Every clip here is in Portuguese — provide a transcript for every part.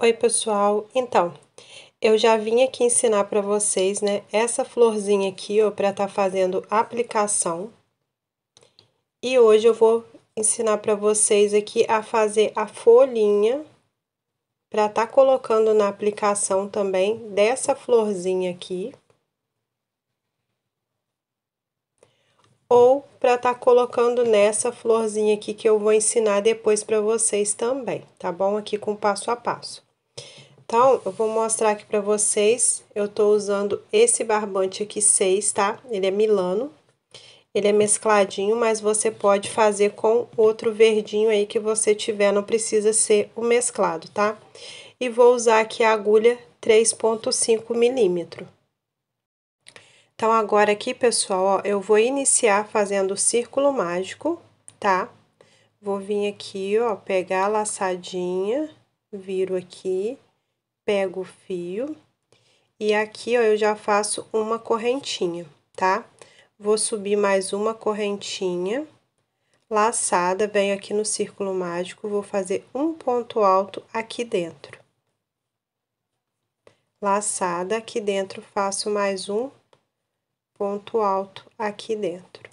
Oi, pessoal. Então, eu já vim aqui ensinar para vocês, né, essa florzinha aqui, ó, para estar tá fazendo aplicação. E hoje eu vou ensinar para vocês aqui a fazer a folhinha para estar tá colocando na aplicação também dessa florzinha aqui. Ou para estar tá colocando nessa florzinha aqui que eu vou ensinar depois para vocês também, tá bom? Aqui com passo a passo. Então, eu vou mostrar aqui para vocês. Eu tô usando esse barbante aqui 6, tá? Ele é milano. Ele é mescladinho, mas você pode fazer com outro verdinho aí que você tiver. Não precisa ser o mesclado, tá? E vou usar aqui a agulha 3.5 milímetro. Então, agora aqui, pessoal, ó, eu vou iniciar fazendo o círculo mágico, tá? Vou vir aqui, ó, pegar a laçadinha, viro aqui pego o fio e aqui, ó, eu já faço uma correntinha, tá? Vou subir mais uma correntinha laçada, venho aqui no círculo mágico, vou fazer um ponto alto aqui dentro. Laçada, aqui dentro faço mais um ponto alto aqui dentro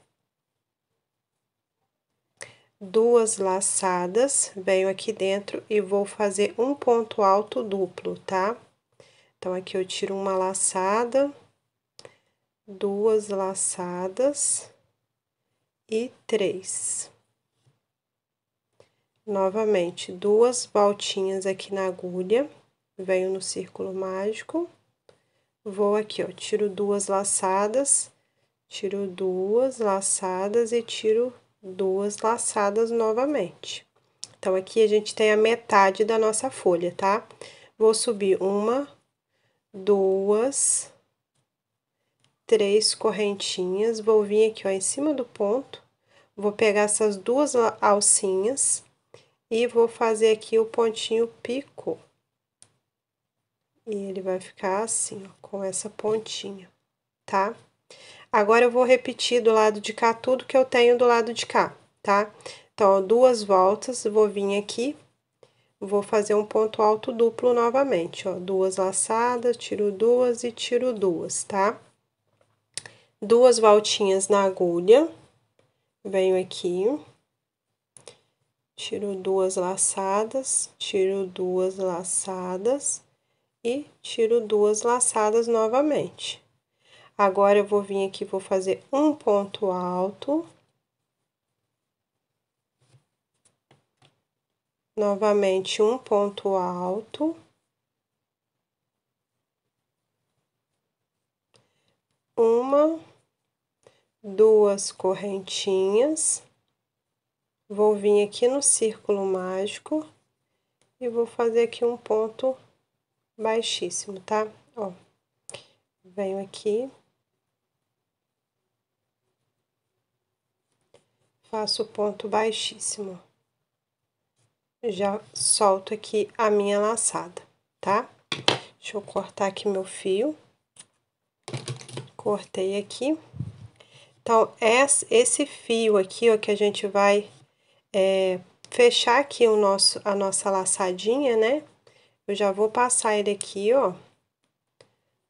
duas laçadas, venho aqui dentro e vou fazer um ponto alto duplo, tá? Então, aqui eu tiro uma laçada, duas laçadas e três. Novamente, duas voltinhas aqui na agulha, venho no círculo mágico, vou aqui, ó, tiro duas laçadas, tiro duas laçadas e tiro duas laçadas novamente. Então, aqui a gente tem a metade da nossa folha, tá? Vou subir uma, duas, três correntinhas, vou vir aqui, ó, em cima do ponto, vou pegar essas duas alcinhas e vou fazer aqui o pontinho pico. E ele vai ficar assim, ó, com essa pontinha, tá? Tá? Agora eu vou repetir do lado de cá tudo que eu tenho do lado de cá, tá? Então, ó, duas voltas, vou vir aqui, vou fazer um ponto alto duplo novamente, ó, duas laçadas, tiro duas e tiro duas, tá? Duas voltinhas na agulha, venho aqui, tiro duas laçadas, tiro duas laçadas e tiro duas laçadas novamente. Agora, eu vou vir aqui, vou fazer um ponto alto. Novamente, um ponto alto. Uma, duas correntinhas. Vou vir aqui no círculo mágico e vou fazer aqui um ponto baixíssimo, tá? Ó, venho aqui, faço o ponto baixíssimo. Já solto aqui a minha laçada, tá? Deixa eu cortar aqui meu fio. Cortei aqui. Então, esse fio aqui, ó, que a gente vai é, fechar aqui o nosso, a nossa laçadinha, né? Eu já vou passar ele aqui, ó,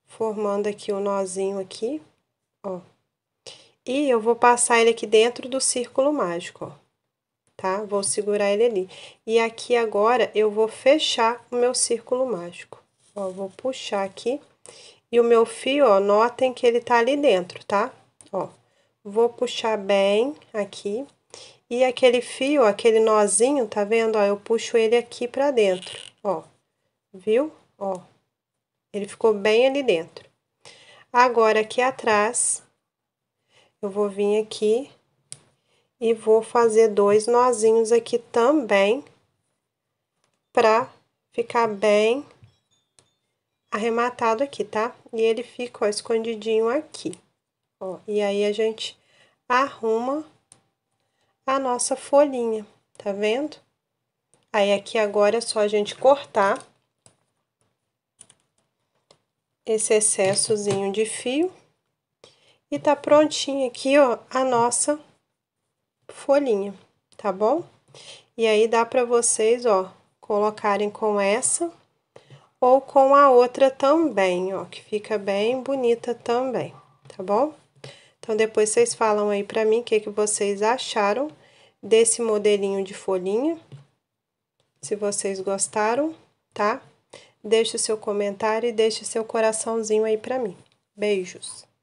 formando aqui o um nozinho aqui, ó. E eu vou passar ele aqui dentro do círculo mágico, ó tá? Vou segurar ele ali. E aqui agora eu vou fechar o meu círculo mágico. Ó, vou puxar aqui. E o meu fio, ó, notem que ele tá ali dentro, tá? Ó, vou puxar bem aqui. E aquele fio, ó, aquele nozinho, tá vendo? Ó, eu puxo ele aqui pra dentro, ó. Viu? Ó, ele ficou bem ali dentro. Agora, aqui atrás, eu vou vir aqui e vou fazer dois nozinhos aqui também, pra ficar bem arrematado aqui, tá? E ele fica, ó, escondidinho aqui, ó. E aí, a gente arruma a nossa folhinha, tá vendo? Aí, aqui agora é só a gente cortar esse excessozinho de fio. E tá prontinha aqui, ó, a nossa folhinha, tá bom? E aí dá pra vocês, ó, colocarem com essa ou com a outra também, ó, que fica bem bonita também, tá bom? Então, depois vocês falam aí pra mim o que, que vocês acharam desse modelinho de folhinha, se vocês gostaram, tá? Deixe o seu comentário e deixe o seu coraçãozinho aí pra mim. Beijos!